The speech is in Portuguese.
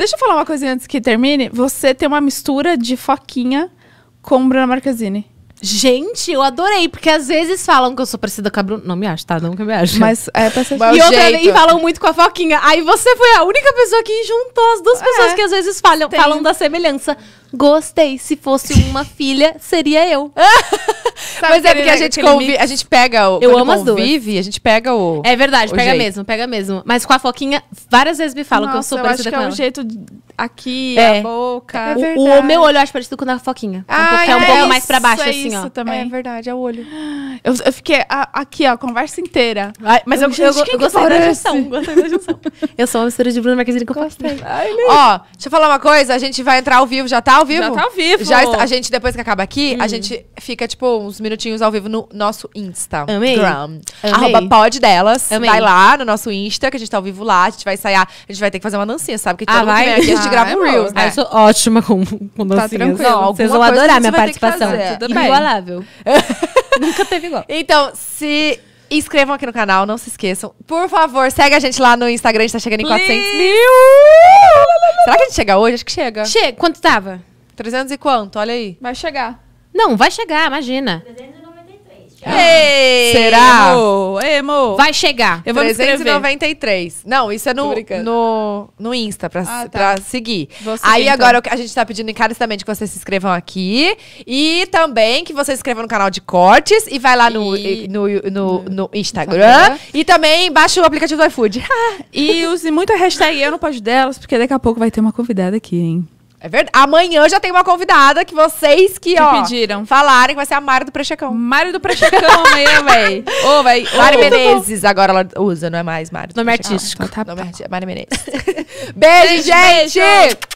Deixa eu falar uma coisa antes que termine. Você tem uma mistura de Foquinha com Bruna Marquezine. Gente, eu adorei, porque às vezes falam que eu sou parecida com a Bruna. Não me acho, tá? Não que eu me acho. Mas é pra ser e, outra, e falam muito com a Foquinha. Aí você foi a única pessoa que juntou as duas é, pessoas que às vezes falham, falam da semelhança. Gostei. Se fosse uma filha, seria eu. Sabe Mas é porque a gente convive, a gente pega o. Eu amo as duas. a gente pega o. É verdade, pega jeito. mesmo, pega mesmo. Mas com a Foquinha, várias vezes me falam Nossa, que eu sou parecida eu acho que com que É um jeito aqui, é. a boca. É verdade. o, o meu olho eu acho parecido com o da Foquinha. Ah, um pouco, é, um pouco mais pra baixo, assim, é ó. Também. É verdade, é o olho. Eu, eu fiquei a, aqui, ó, a conversa inteira. Ai, mas eu, eu, eu, eu gostei parece? da gestão. eu sou uma mistura de Bruna Marquezine com Gostei. Ai, ó, deixa eu falar uma coisa. A gente vai entrar ao vivo. Já tá ao vivo? Já tá ao vivo. Já a gente, depois que acaba aqui, hum. a gente fica, tipo, uns minutinhos ao vivo no nosso Insta. Amei. Gram. Amei. Arroba pod delas. Amei. Vai lá no nosso Insta, que a gente tá ao vivo lá. A gente vai ensaiar. A gente vai ter que fazer uma dancinha, sabe? Porque ah, todo vai? mundo aqui, a gente ah, grava é um Reels, né? Ah, eu sou ótima com, com tá dancinhas. Tá tranquilo. Não, Vocês vão adorar minha participação. Tudo bem. Inigualável. Nunca teve igual. Então, se inscrevam aqui no canal, não se esqueçam. Por favor, segue a gente lá no Instagram, a gente tá chegando em Please. 400 mil. Será que a gente chega hoje? Acho que chega. Chega. Quanto tava? 300 e quanto? Olha aí. Vai chegar. Não, vai chegar, imagina. 393. Ei! Será? Emo, emo. Vai chegar. Eu vou 393. Não, isso é no, no, no Insta, pra, ah, tá. pra seguir. seguir. Aí então. agora a gente tá pedindo encarecidamente que vocês se inscrevam aqui. E também que vocês se inscrevam no canal de cortes. E vai lá no, e... no, no, no, no Instagram. Instagram. E também baixa o aplicativo do iFood. e use muito a hashtag Eu Não Posso Delas, porque daqui a pouco vai ter uma convidada aqui, hein? É verdade. Amanhã já tem uma convidada que vocês que, que ó, pediram. falaram que vai ser a Mário do Prechecão. Mário do Prechecão amanhã, véi. Ô, oh, véi. Oh, Mário Menezes, bom. agora ela usa, não é mais Mário. Nome Prechecão. artístico. Tá, tá, Nome tá. Artístico. Tá. Mário Menezes. beijo, beijo, gente! Beijo.